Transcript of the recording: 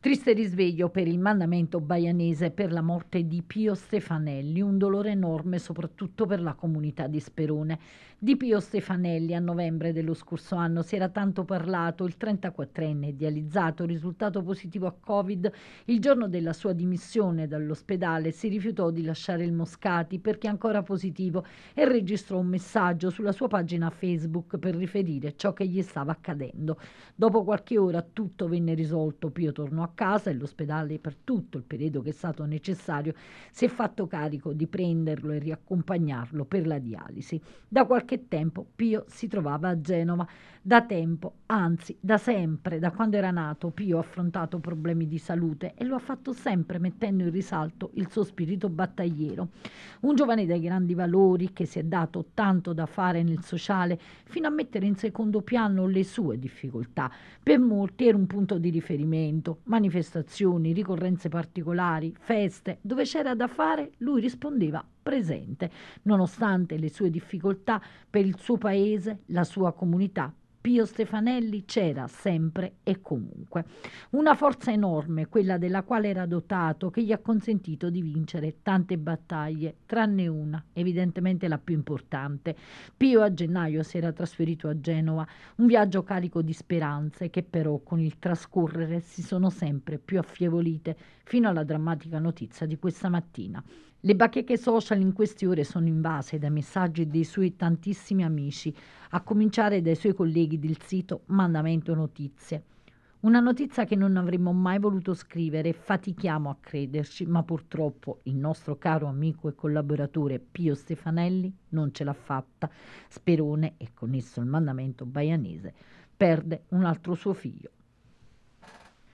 Triste risveglio per il mandamento baianese per la morte di Pio Stefanelli, un dolore enorme soprattutto per la comunità di Sperone. Di Pio Stefanelli a novembre dello scorso anno si era tanto parlato, il 34enne idealizzato, risultato positivo a Covid, il giorno della sua dimissione dall'ospedale si rifiutò di lasciare il Moscati perché ancora positivo e registrò un messaggio sulla sua pagina Facebook per riferire ciò che gli stava accadendo. Dopo qualche ora tutto venne risolto, Pio tornò a a casa e l'ospedale per tutto il periodo che è stato necessario si è fatto carico di prenderlo e riaccompagnarlo per la dialisi. Da qualche tempo Pio si trovava a Genova, da tempo, anzi da sempre, da quando era nato Pio ha affrontato problemi di salute e lo ha fatto sempre mettendo in risalto il suo spirito battagliero. Un giovane dai grandi valori che si è dato tanto da fare nel sociale fino a mettere in secondo piano le sue difficoltà. Per molti era un punto di riferimento, ma manifestazioni, ricorrenze particolari, feste, dove c'era da fare, lui rispondeva presente, nonostante le sue difficoltà per il suo paese, la sua comunità, Pio Stefanelli c'era sempre e comunque. Una forza enorme, quella della quale era dotato, che gli ha consentito di vincere tante battaglie, tranne una, evidentemente la più importante. Pio a gennaio si era trasferito a Genova, un viaggio carico di speranze che però con il trascorrere si sono sempre più affievolite fino alla drammatica notizia di questa mattina. Le bacheche social in queste ore sono invase dai messaggi dei suoi tantissimi amici, a cominciare dai suoi colleghi del sito Mandamento Notizie. Una notizia che non avremmo mai voluto scrivere, fatichiamo a crederci, ma purtroppo il nostro caro amico e collaboratore Pio Stefanelli non ce l'ha fatta. Sperone, e con esso il mandamento baianese, perde un altro suo figlio,